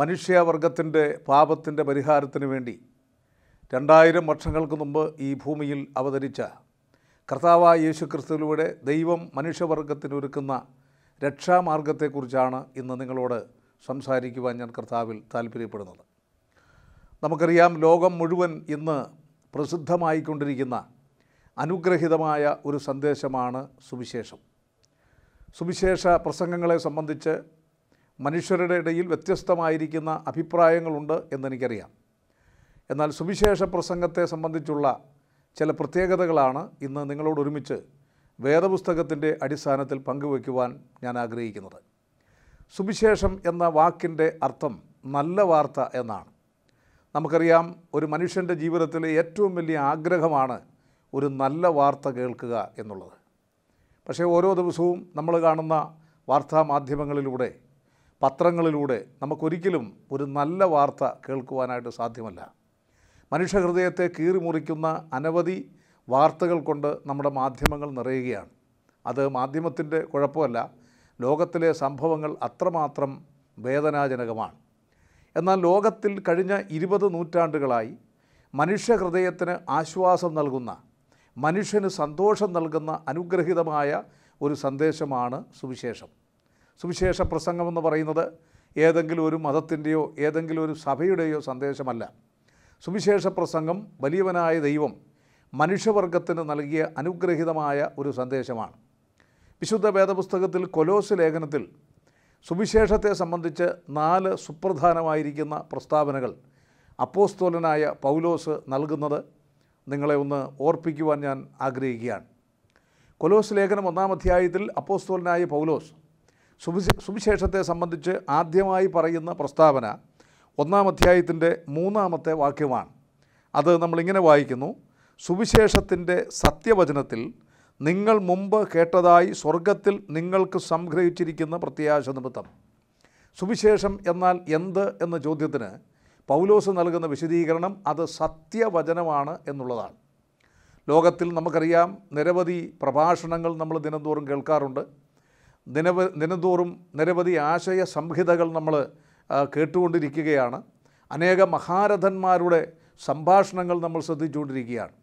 മനുഷ്യവർഗത്തിൻ്റെ പാപത്തിൻ്റെ പരിഹാരത്തിന് വേണ്ടി രണ്ടായിരം വർഷങ്ങൾക്ക് മുമ്പ് ഈ ഭൂമിയിൽ അവതരിച്ച കർത്താവായ യേശു ക്രിസ്തുവിലൂടെ ദൈവം മനുഷ്യവർഗത്തിനൊരുക്കുന്ന രക്ഷാമാർഗത്തെക്കുറിച്ചാണ് ഇന്ന് നിങ്ങളോട് സംസാരിക്കുവാൻ ഞാൻ കർത്താവിൽ താല്പര്യപ്പെടുന്നത് നമുക്കറിയാം ലോകം മുഴുവൻ ഇന്ന് പ്രസിദ്ധമായിക്കൊണ്ടിരിക്കുന്ന അനുഗ്രഹിതമായ ഒരു സന്ദേശമാണ് സുവിശേഷം സുവിശേഷ പ്രസംഗങ്ങളെ സംബന്ധിച്ച് മനുഷ്യരുടെ ഇടയിൽ വ്യത്യസ്തമായിരിക്കുന്ന അഭിപ്രായങ്ങളുണ്ട് എന്നെനിക്കറിയാം എന്നാൽ സുവിശേഷ പ്രസംഗത്തെ സംബന്ധിച്ചുള്ള ചില പ്രത്യേകതകളാണ് ഇന്ന് നിങ്ങളോട് ഒരുമിച്ച് വേദപുസ്തകത്തിൻ്റെ അടിസ്ഥാനത്തിൽ പങ്കുവയ്ക്കുവാൻ ഞാൻ ആഗ്രഹിക്കുന്നത് സുവിശേഷം എന്ന വാക്കിൻ്റെ അർത്ഥം നല്ല വാർത്ത എന്നാണ് നമുക്കറിയാം ഒരു മനുഷ്യൻ്റെ ജീവിതത്തിലെ ഏറ്റവും വലിയ ആഗ്രഹമാണ് ഒരു നല്ല വാർത്ത കേൾക്കുക എന്നുള്ളത് പക്ഷേ ഓരോ ദിവസവും നമ്മൾ കാണുന്ന വാർത്താ മാധ്യമങ്ങളിലൂടെ പത്രങ്ങളിലൂടെ നമുക്കൊരിക്കലും ഒരു നല്ല വാർത്ത കേൾക്കുവാനായിട്ട് സാധ്യമല്ല മനുഷ്യഹൃദയത്തെ കീറിമുറിക്കുന്ന അനവധി വാർത്തകൾ കൊണ്ട് നമ്മുടെ മാധ്യമങ്ങൾ നിറയുകയാണ് അത് മാധ്യമത്തിൻ്റെ കുഴപ്പമല്ല ലോകത്തിലെ സംഭവങ്ങൾ അത്രമാത്രം വേദനാജനകമാണ് എന്നാൽ ലോകത്തിൽ കഴിഞ്ഞ ഇരുപത് നൂറ്റാണ്ടുകളായി മനുഷ്യഹൃദയത്തിന് ആശ്വാസം നൽകുന്ന മനുഷ്യന് സന്തോഷം നൽകുന്ന അനുഗ്രഹീതമായ ഒരു സന്ദേശമാണ് സുവിശേഷം സുവിശേഷ പ്രസംഗമെന്ന് പറയുന്നത് ഏതെങ്കിലും ഒരു മതത്തിൻ്റെയോ ഏതെങ്കിലും ഒരു സഭയുടെയോ സന്ദേശമല്ല സുവിശേഷ പ്രസംഗം വലിയവനായ ദൈവം മനുഷ്യവർഗത്തിന് നൽകിയ അനുഗ്രഹീതമായ ഒരു സന്ദേശമാണ് വിശുദ്ധ വേദപുസ്തകത്തിൽ കൊലോസ് ലേഖനത്തിൽ സുവിശേഷത്തെ സംബന്ധിച്ച് നാല് സുപ്രധാനമായിരിക്കുന്ന പ്രസ്താവനകൾ അപ്പോസ്തോലനായ പൗലോസ് നൽകുന്നത് നിങ്ങളെ ഒന്ന് ഓർപ്പിക്കുവാൻ ഞാൻ ആഗ്രഹിക്കുകയാണ് കൊലോസ് ലേഖനം ഒന്നാം അധ്യായത്തിൽ അപ്പോസ്തോലനായ പൗലോസ് സുവിശേഷത്തെ സംബന്ധിച്ച് ആദ്യമായി പറയുന്ന പ്രസ്താവന ഒന്നാം അധ്യായത്തിൻ്റെ മൂന്നാമത്തെ വാക്യമാണ് അത് നമ്മളിങ്ങനെ വായിക്കുന്നു സുവിശേഷത്തിൻ്റെ സത്യവചനത്തിൽ നിങ്ങൾ മുമ്പ് കേട്ടതായി സ്വർഗത്തിൽ നിങ്ങൾക്ക് സംഗ്രഹിച്ചിരിക്കുന്ന പ്രത്യാശ നിമിത്തം സുവിശേഷം എന്നാൽ എന്ത് എന്ന ചോദ്യത്തിന് പൗലോസ് നൽകുന്ന വിശദീകരണം അത് സത്യവചനമാണ് എന്നുള്ളതാണ് ലോകത്തിൽ നമുക്കറിയാം നിരവധി പ്രഭാഷണങ്ങൾ നമ്മൾ ദിനംതോറും കേൾക്കാറുണ്ട് ദിനവ ദിനംതോറും നിരവധി ആശയ സംഹിതകൾ നമ്മൾ കേട്ടുകൊണ്ടിരിക്കുകയാണ് അനേക മഹാരഥന്മാരുടെ സംഭാഷണങ്ങൾ നമ്മൾ ശ്രദ്ധിച്ചുകൊണ്ടിരിക്കുകയാണ്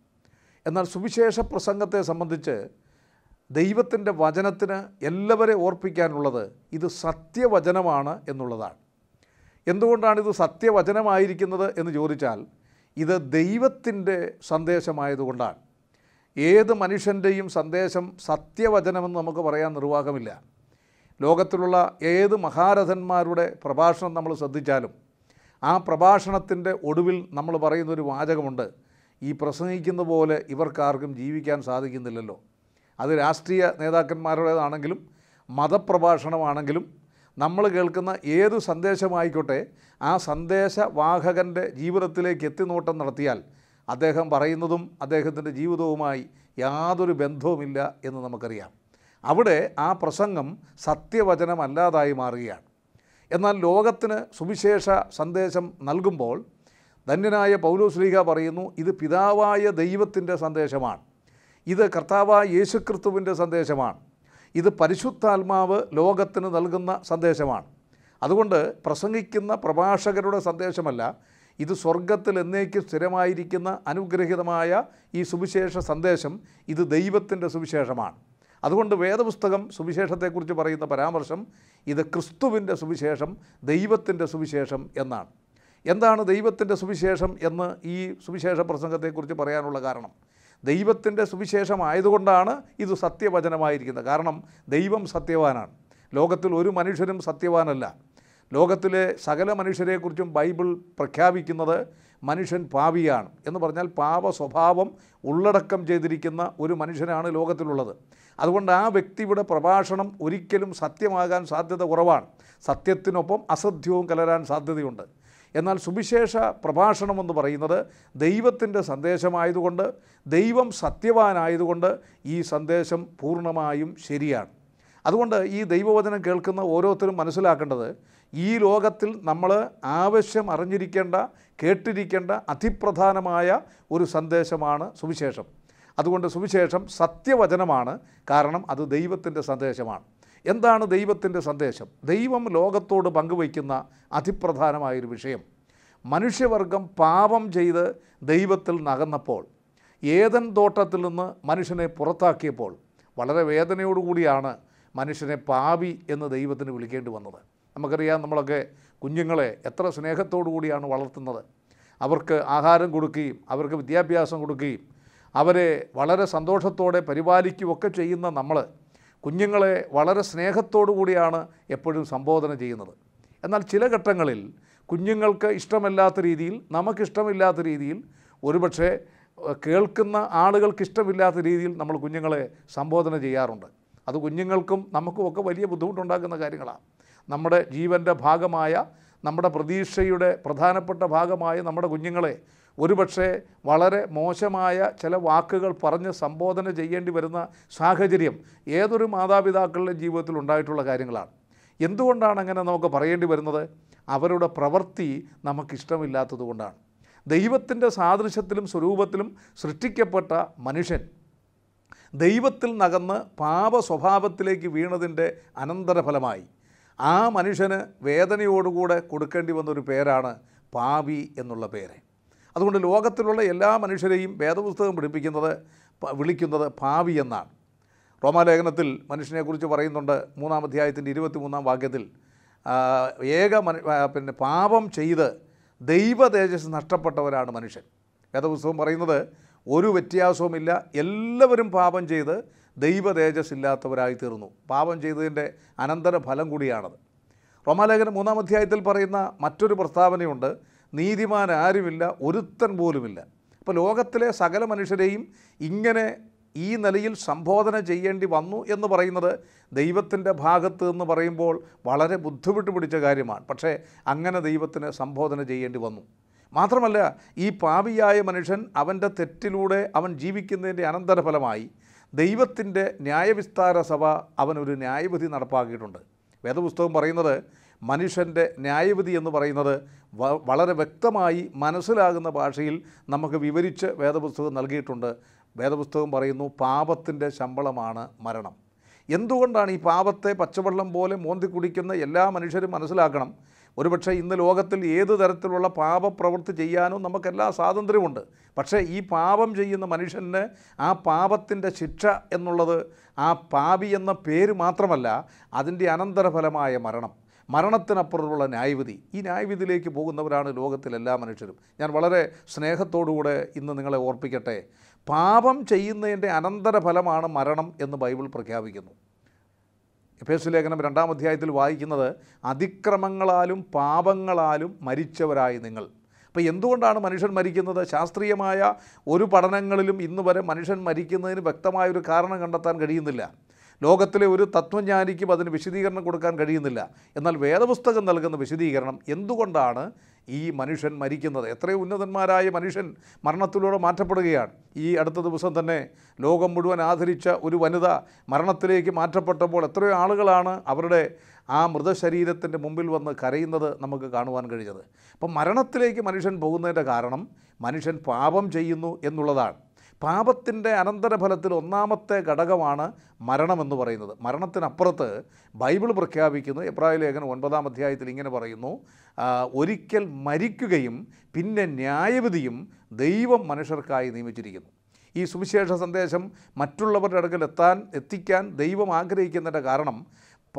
എന്നാൽ സുവിശേഷ പ്രസംഗത്തെ സംബന്ധിച്ച് ദൈവത്തിൻ്റെ വചനത്തിന് എല്ലാവരെ ഓർപ്പിക്കാനുള്ളത് ഇത് സത്യവചനമാണ് എന്നുള്ളതാണ് എന്തുകൊണ്ടാണ് ഇത് സത്യവചനമായിരിക്കുന്നത് എന്ന് ചോദിച്ചാൽ ഇത് ദൈവത്തിൻ്റെ സന്ദേശമായതുകൊണ്ടാണ് ഏത് മനുഷ്യൻ്റെയും സന്ദേശം സത്യവചനമെന്ന് നമുക്ക് പറയാൻ നിർവാഹമില്ല ലോകത്തിലുള്ള ഏത് മഹാരഥന്മാരുടെ പ്രഭാഷണം നമ്മൾ ശ്രദ്ധിച്ചാലും ആ പ്രഭാഷണത്തിൻ്റെ ഒടുവിൽ നമ്മൾ പറയുന്നൊരു വാചകമുണ്ട് ഈ പ്രസംഗിക്കുന്ന പോലെ ഇവർക്കാർക്കും ജീവിക്കാൻ സാധിക്കുന്നില്ലല്ലോ അത് രാഷ്ട്രീയ നേതാക്കന്മാരുടേതാണെങ്കിലും മതപ്രഭാഷണമാണെങ്കിലും നമ്മൾ കേൾക്കുന്ന ഏത് സന്ദേശമായിക്കോട്ടെ ആ സന്ദേശവാഹകൻ്റെ ജീവിതത്തിലേക്ക് എത്തിനോട്ടം നടത്തിയാൽ അദ്ദേഹം പറയുന്നതും അദ്ദേഹത്തിൻ്റെ ജീവിതവുമായി യാതൊരു ബന്ധവുമില്ല എന്ന് നമുക്കറിയാം അവിടെ ആ പ്രസംഗം സത്യവചനമല്ലാതായി മാറുകയാണ് എന്നാൽ ലോകത്തിന് സുവിശേഷ സന്ദേശം നൽകുമ്പോൾ ധന്യനായ പൗലോസ്ലീഹ പറയുന്നു ഇത് പിതാവായ ദൈവത്തിൻ്റെ സന്ദേശമാണ് ഇത് കർത്താവായ യേശുക്രിസ്തുവിൻ്റെ സന്ദേശമാണ് ഇത് പരിശുദ്ധാത്മാവ് ലോകത്തിന് നൽകുന്ന സന്ദേശമാണ് അതുകൊണ്ട് പ്രസംഗിക്കുന്ന പ്രഭാഷകരുടെ സന്ദേശമല്ല ഇത് സ്വർഗത്തിൽ എന്നേക്കും സ്ഥിരമായിരിക്കുന്ന അനുഗ്രഹീതമായ ഈ സുവിശേഷ സന്ദേശം ഇത് ദൈവത്തിൻ്റെ സുവിശേഷമാണ് അതുകൊണ്ട് വേദപുസ്തകം സുവിശേഷത്തെക്കുറിച്ച് പറയുന്ന പരാമർശം ഇത് ക്രിസ്തുവിൻ്റെ സുവിശേഷം ദൈവത്തിൻ്റെ സുവിശേഷം എന്നാണ് എന്താണ് ദൈവത്തിൻ്റെ സുവിശേഷം എന്ന് ഈ സുവിശേഷ പ്രസംഗത്തെക്കുറിച്ച് പറയാനുള്ള കാരണം ദൈവത്തിൻ്റെ സുവിശേഷം ആയതുകൊണ്ടാണ് ഇത് സത്യവചനമായിരിക്കുന്നത് കാരണം ദൈവം സത്യവാനാണ് ലോകത്തിൽ ഒരു മനുഷ്യനും സത്യവാനല്ല ലോകത്തിലെ സകല മനുഷ്യരെക്കുറിച്ചും ബൈബിൾ പ്രഖ്യാപിക്കുന്നത് മനുഷ്യൻ പാവിയാണ് എന്ന് പറഞ്ഞാൽ പാപ സ്വഭാവം ഉള്ളടക്കം ചെയ്തിരിക്കുന്ന ഒരു മനുഷ്യനാണ് ലോകത്തിലുള്ളത് അതുകൊണ്ട് ആ വ്യക്തിയുടെ പ്രഭാഷണം ഒരിക്കലും സത്യമാകാൻ സാധ്യത കുറവാണ് സത്യത്തിനൊപ്പം അസത്യവും കലരാൻ സാധ്യതയുണ്ട് എന്നാൽ സുവിശേഷ പ്രഭാഷണം എന്ന് പറയുന്നത് ദൈവത്തിൻ്റെ സന്ദേശമായതുകൊണ്ട് ദൈവം സത്യവാനായതുകൊണ്ട് ഈ സന്ദേശം പൂർണ്ണമായും ശരിയാണ് അതുകൊണ്ട് ഈ ദൈവവചനം കേൾക്കുന്ന ഓരോരുത്തരും മനസ്സിലാക്കേണ്ടത് ഈ ലോകത്തിൽ നമ്മൾ ആവശ്യം അറിഞ്ഞിരിക്കേണ്ട കേട്ടിരിക്കേണ്ട അതിപ്രധാനമായ ഒരു സന്ദേശമാണ് സുവിശേഷം അതുകൊണ്ട് സുവിശേഷം സത്യവചനമാണ് കാരണം അത് ദൈവത്തിൻ്റെ സന്ദേശമാണ് എന്താണ് ദൈവത്തിൻ്റെ സന്ദേശം ദൈവം ലോകത്തോട് പങ്കുവയ്ക്കുന്ന അതിപ്രധാനമായൊരു വിഷയം മനുഷ്യവർഗം പാപം ചെയ്ത് ദൈവത്തിൽ നകന്നപ്പോൾ ഏതൻ തോട്ടത്തിൽ നിന്ന് മനുഷ്യനെ പുറത്താക്കിയപ്പോൾ വളരെ വേദനയോടുകൂടിയാണ് മനുഷ്യനെ പാപി എന്ന് ദൈവത്തിന് വിളിക്കേണ്ടി വന്നത് നമുക്കറിയാം നമ്മളൊക്കെ കുഞ്ഞുങ്ങളെ എത്ര സ്നേഹത്തോടു കൂടിയാണ് വളർത്തുന്നത് അവർക്ക് ആഹാരം കൊടുക്കുകയും അവർക്ക് വിദ്യാഭ്യാസം കൊടുക്കുകയും അവരെ വളരെ സന്തോഷത്തോടെ പരിപാലിക്കുകയൊക്കെ ചെയ്യുന്ന നമ്മൾ കുഞ്ഞുങ്ങളെ വളരെ സ്നേഹത്തോടു കൂടിയാണ് എപ്പോഴും സംബോധന ചെയ്യുന്നത് എന്നാൽ ചില ഘട്ടങ്ങളിൽ കുഞ്ഞുങ്ങൾക്ക് ഇഷ്ടമല്ലാത്ത രീതിയിൽ നമുക്കിഷ്ടമില്ലാത്ത രീതിയിൽ ഒരുപക്ഷെ കേൾക്കുന്ന ആളുകൾക്ക് ഇഷ്ടമില്ലാത്ത രീതിയിൽ നമ്മൾ കുഞ്ഞുങ്ങളെ സംബോധന ചെയ്യാറുണ്ട് അത് കുഞ്ഞുങ്ങൾക്കും നമുക്കും ഒക്കെ വലിയ ബുദ്ധിമുട്ടുണ്ടാക്കുന്ന കാര്യങ്ങളാണ് നമ്മുടെ ജീവൻ്റെ ഭാഗമായ നമ്മുടെ പ്രതീക്ഷയുടെ പ്രധാനപ്പെട്ട ഭാഗമായ നമ്മുടെ കുഞ്ഞുങ്ങളെ ഒരുപക്ഷെ വളരെ മോശമായ ചില വാക്കുകൾ പറഞ്ഞ് സംബോധന ചെയ്യേണ്ടി വരുന്ന സാഹചര്യം ഏതൊരു മാതാപിതാക്കളുടെ ജീവിതത്തിൽ ഉണ്ടായിട്ടുള്ള കാര്യങ്ങളാണ് എന്തുകൊണ്ടാണ് അങ്ങനെ നമുക്ക് പറയേണ്ടി വരുന്നത് അവരുടെ പ്രവൃത്തി നമുക്കിഷ്ടമില്ലാത്തത് കൊണ്ടാണ് ദൈവത്തിൻ്റെ സാദൃശ്യത്തിലും സ്വരൂപത്തിലും സൃഷ്ടിക്കപ്പെട്ട മനുഷ്യൻ ദൈവത്തിൽ നകന്ന് പാപ സ്വഭാവത്തിലേക്ക് വീണതിൻ്റെ അനന്തരഫലമായി ആ മനുഷ്യന് വേദനയോടുകൂടെ കൊടുക്കേണ്ടി വന്നൊരു പേരാണ് പാവി എന്നുള്ള പേര് അതുകൊണ്ട് ലോകത്തിലുള്ള എല്ലാ മനുഷ്യരെയും വേദപുസ്തകം പഠിപ്പിക്കുന്നത് വിളിക്കുന്നത് പാവി എന്നാണ് റോമാലേഖനത്തിൽ മനുഷ്യനെക്കുറിച്ച് പറയുന്നുണ്ട് മൂന്നാം അധ്യായത്തിൻ്റെ മൂന്നാം വാക്യത്തിൽ ഏക മനു പിന്നെ പാപം ചെയ്ത് ദൈവ തേജസ് നഷ്ടപ്പെട്ടവരാണ് മനുഷ്യൻ വേദപുസ്തകം പറയുന്നത് ഒരു വ്യത്യാസവുമില്ല എല്ലാവരും പാപം ചെയ്ത് ദൈവ തേജസ് ഇല്ലാത്തവരായി തീർന്നു പാപം ചെയ്തതിൻ്റെ അനന്തര ഫലം കൂടിയാണത് റോമാലേഖനം മൂന്നാം അധ്യായത്തിൽ പറയുന്ന മറ്റൊരു പ്രസ്താവനയുണ്ട് നീതിമാൻ ആരുമില്ല ഒരുത്തൻ പോലുമില്ല അപ്പോൾ ലോകത്തിലെ സകല മനുഷ്യരെയും ഇങ്ങനെ ഈ നിലയിൽ സംബോധന ചെയ്യേണ്ടി വന്നു എന്ന് പറയുന്നത് ദൈവത്തിൻ്റെ ഭാഗത്ത് എന്ന് പറയുമ്പോൾ വളരെ ബുദ്ധിമുട്ട് പിടിച്ച കാര്യമാണ് പക്ഷേ അങ്ങനെ ദൈവത്തിന് സംബോധന ചെയ്യേണ്ടി വന്നു മാത്രമല്ല ഈ പാപിയായ മനുഷ്യൻ അവൻ്റെ തെറ്റിലൂടെ അവൻ ജീവിക്കുന്നതിൻ്റെ അനന്തരഫലമായി ദൈവത്തിൻ്റെ ന്യായവിസ്താര സഭ അവനൊരു ന്യായവിധി നടപ്പാക്കിയിട്ടുണ്ട് വേദപുസ്തകം പറയുന്നത് മനുഷ്യൻ്റെ ന്യായവിധി എന്ന് പറയുന്നത് വളരെ വ്യക്തമായി മനസ്സിലാകുന്ന ഭാഷയിൽ നമുക്ക് വിവരിച്ച് വേദപുസ്തകം നൽകിയിട്ടുണ്ട് വേദപുസ്തകം പറയുന്നു പാപത്തിൻ്റെ ശമ്പളമാണ് മരണം എന്തുകൊണ്ടാണ് ഈ പാപത്തെ പച്ചവെള്ളം പോലെ മോന്തി കുടിക്കുന്ന എല്ലാ മനുഷ്യരും മനസ്സിലാക്കണം ഒരുപക്ഷെ ഇന്ന് ലോകത്തിൽ ഏത് തരത്തിലുള്ള പാപപ്രവൃത്തി ചെയ്യാനും നമുക്കെല്ലാ സ്വാതന്ത്ര്യമുണ്ട് പക്ഷേ ഈ പാപം ചെയ്യുന്ന മനുഷ്യന് ആ പാപത്തിൻ്റെ ശിക്ഷ എന്നുള്ളത് ആ പാപി എന്ന പേര് മാത്രമല്ല അതിൻ്റെ അനന്തരഫലമായ മരണം മരണത്തിനപ്പുറമുള്ള ന്യായവിധി ഈ ന്യായവിധിയിലേക്ക് പോകുന്നവരാണ് ലോകത്തിലെല്ലാ മനുഷ്യരും ഞാൻ വളരെ സ്നേഹത്തോടുകൂടെ ഇന്ന് നിങ്ങളെ ഓർപ്പിക്കട്ടെ പാപം ചെയ്യുന്നതിൻ്റെ അനന്തരഫലമാണ് മരണം എന്ന് ബൈബിൾ പ്രഖ്യാപിക്കുന്നു എഫേസ് ലേഖനം രണ്ടാം അധ്യായത്തിൽ വായിക്കുന്നത് അതിക്രമങ്ങളാലും പാപങ്ങളാലും മരിച്ചവരായി നിങ്ങൾ അപ്പോൾ എന്തുകൊണ്ടാണ് മനുഷ്യൻ മരിക്കുന്നത് ശാസ്ത്രീയമായ ഒരു പഠനങ്ങളിലും ഇന്ന് വരെ മനുഷ്യൻ മരിക്കുന്നതിന് വ്യക്തമായൊരു കാരണം കണ്ടെത്താൻ കഴിയുന്നില്ല ലോകത്തിലെ ഒരു തത്വജ്ഞാനിക്കും അതിന് വിശദീകരണം കൊടുക്കാൻ കഴിയുന്നില്ല എന്നാൽ വേദപുസ്തകം നൽകുന്ന വിശദീകരണം എന്തുകൊണ്ടാണ് ഈ മനുഷ്യൻ മരിക്കുന്നത് എത്രയും ഉന്നതന്മാരായ മനുഷ്യൻ മരണത്തിലൂടെ മാറ്റപ്പെടുകയാണ് ഈ അടുത്ത ദിവസം തന്നെ ലോകം മുഴുവൻ ആദരിച്ച ഒരു വനിത മരണത്തിലേക്ക് മാറ്റപ്പെട്ടപ്പോൾ എത്രയോ ആളുകളാണ് അവരുടെ ആ മൃതശരീരത്തിൻ്റെ മുമ്പിൽ വന്ന് കരയുന്നത് നമുക്ക് കാണുവാൻ കഴിഞ്ഞത് അപ്പം മരണത്തിലേക്ക് മനുഷ്യൻ പോകുന്നതിൻ്റെ കാരണം മനുഷ്യൻ പാപം ചെയ്യുന്നു എന്നുള്ളതാണ് പാപത്തിൻ്റെ അനന്തരഫലത്തിൽ ഒന്നാമത്തെ ഘടകമാണ് മരണമെന്ന് പറയുന്നത് മരണത്തിനപ്പുറത്ത് ബൈബിൾ പ്രഖ്യാപിക്കുന്നു എബ്രാഹിം ലേഖനം ഒൻപതാം അധ്യായത്തിൽ ഇങ്ങനെ പറയുന്നു ഒരിക്കൽ മരിക്കുകയും പിന്നെ ന്യായവിധിയും ദൈവം മനുഷ്യർക്കായി നിയമിച്ചിരിക്കുന്നു ഈ സുവിശേഷ സന്ദേശം മറ്റുള്ളവരുടെ അടുക്കൽ എത്താൻ എത്തിക്കാൻ ദൈവം ആഗ്രഹിക്കുന്നതിൻ്റെ കാരണം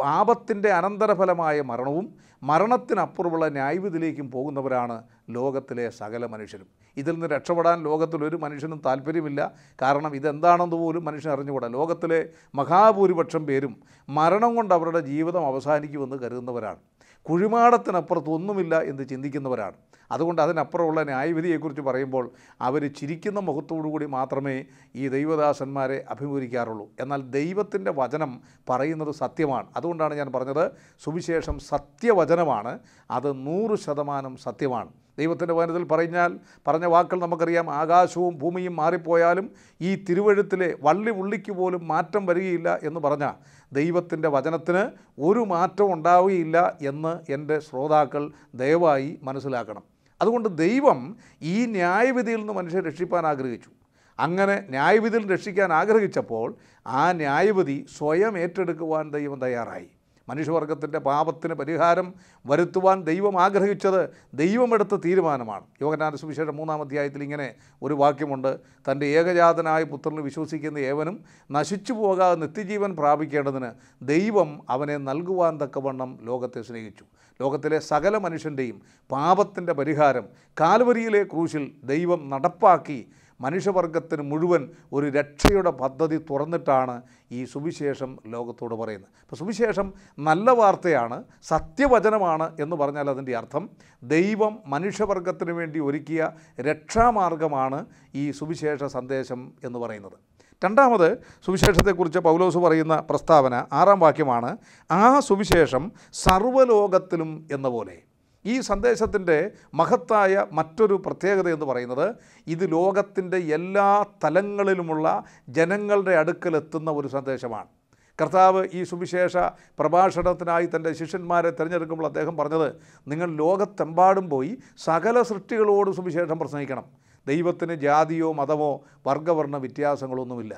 പാപത്തിൻ്റെ അനന്തരഫലമായ മരണവും മരണത്തിനപ്പുറമുള്ള ന്യായവിധിയിലേക്കും പോകുന്നവരാണ് ലോകത്തിലെ സകല മനുഷ്യരും ഇതിൽ നിന്ന് രക്ഷപ്പെടാൻ ലോകത്തിലൊരു മനുഷ്യനും താല്പര്യമില്ല കാരണം ഇതെന്താണെന്ന് പോലും മനുഷ്യൻ അറിഞ്ഞുകൂടാ ലോകത്തിലെ മഹാഭൂരിപക്ഷം പേരും മരണം കൊണ്ട് അവരുടെ ജീവിതം അവസാനിക്കുമെന്ന് കരുതുന്നവരാണ് കുഴിമാടത്തിനപ്പുറത്ത് ഒന്നുമില്ല എന്ന് ചിന്തിക്കുന്നവരാണ് അതുകൊണ്ട് അതിനപ്പുറമുള്ള ന്യായവിധിയെക്കുറിച്ച് പറയുമ്പോൾ അവർ ചിരിക്കുന്ന മുഖത്തോടുകൂടി മാത്രമേ ഈ ദൈവദാസന്മാരെ അഭിമുഖിക്കാറുള്ളൂ എന്നാൽ ദൈവത്തിൻ്റെ വചനം പറയുന്നത് സത്യമാണ് അതുകൊണ്ടാണ് ഞാൻ പറഞ്ഞത് സുവിശേഷം സത്യവചനമാണ് അത് നൂറ് ശതമാനം സത്യമാണ് ദൈവത്തിൻ്റെ വചനത്തിൽ പറഞ്ഞാൽ പറഞ്ഞ വാക്കുകൾ നമുക്കറിയാം ആകാശവും ഭൂമിയും മാറിപ്പോയാലും ഈ തിരുവഴുത്തിലെ വള്ളി ഉള്ളിക്ക് പോലും മാറ്റം വരികയില്ല എന്ന് പറഞ്ഞാൽ ദൈവത്തിൻ്റെ വചനത്തിന് ഒരു മാറ്റവും ഉണ്ടാവുകയില്ല എന്ന് എൻ്റെ ശ്രോതാക്കൾ ദയവായി മനസ്സിലാക്കണം അതുകൊണ്ട് ദൈവം ഈ ന്യായവിധിയിൽ നിന്ന് മനുഷ്യരെ രക്ഷിപ്പാൻ ആഗ്രഹിച്ചു അങ്ങനെ ന്യായവിധിയിൽ രക്ഷിക്കാൻ ആഗ്രഹിച്ചപ്പോൾ ആ ന്യായവിധി സ്വയം ഏറ്റെടുക്കുവാൻ ദൈവം തയ്യാറായി മനുഷ്യവർഗത്തിൻ്റെ പാപത്തിന് പരിഹാരം വരുത്തുവാൻ ദൈവം ആഗ്രഹിച്ചത് ദൈവമെടുത്ത തീരുമാനമാണ് യോഗനാന സുവിശേഷം മൂന്നാം അധ്യായത്തിൽ ഇങ്ങനെ ഒരു വാക്യമുണ്ട് തൻ്റെ ഏകജാതനായ പുത്രന് വിശ്വസിക്കുന്ന ഏവനും നശിച്ചു പോകാതെ നിത്യജീവൻ പ്രാപിക്കേണ്ടതിന് ദൈവം അവനെ നൽകുവാൻ തക്കവണ്ണം ലോകത്തെ സ്നേഹിച്ചു ലോകത്തിലെ സകല മനുഷ്യൻ്റെയും പാപത്തിൻ്റെ പരിഹാരം കാൽവരിയിലെ ക്രൂശിൽ ദൈവം നടപ്പാക്കി മനുഷ്യവർഗത്തിന് മുഴുവൻ ഒരു രക്ഷയുടെ പദ്ധതി തുറന്നിട്ടാണ് ഈ സുവിശേഷം ലോകത്തോട് പറയുന്നത് അപ്പോൾ സുവിശേഷം നല്ല വാർത്തയാണ് സത്യവചനമാണ് എന്ന് പറഞ്ഞാൽ അതിൻ്റെ അർത്ഥം ദൈവം മനുഷ്യവർഗത്തിന് വേണ്ടി ഒരുക്കിയ രക്ഷാമാർഗമാണ് ഈ സുവിശേഷ സന്ദേശം എന്ന് പറയുന്നത് രണ്ടാമത് സുവിശേഷത്തെക്കുറിച്ച് പൗലോസ് പറയുന്ന പ്രസ്താവന ആറാം വാക്യമാണ് ആ സുവിശേഷം സർവ്വലോകത്തിലും എന്ന പോലെ ഈ സന്ദേശത്തിൻ്റെ മഹത്തായ മറ്റൊരു പ്രത്യേകത എന്ന് പറയുന്നത് ഇത് ലോകത്തിൻ്റെ എല്ലാ തലങ്ങളിലുമുള്ള ജനങ്ങളുടെ അടുക്കലെത്തുന്ന ഒരു സന്ദേശമാണ് കർത്താവ് ഈ സുവിശേഷ പ്രഭാഷണത്തിനായി തൻ്റെ ശിഷ്യന്മാരെ തിരഞ്ഞെടുക്കുമ്പോൾ അദ്ദേഹം പറഞ്ഞത് നിങ്ങൾ ലോകത്തെമ്പാടും പോയി സകല സൃഷ്ടികളോട് സുവിശേഷം പ്രസംഗിക്കണം ദൈവത്തിന് ജാതിയോ മതമോ വർഗവർണ്ണ വ്യത്യാസങ്ങളൊന്നുമില്ല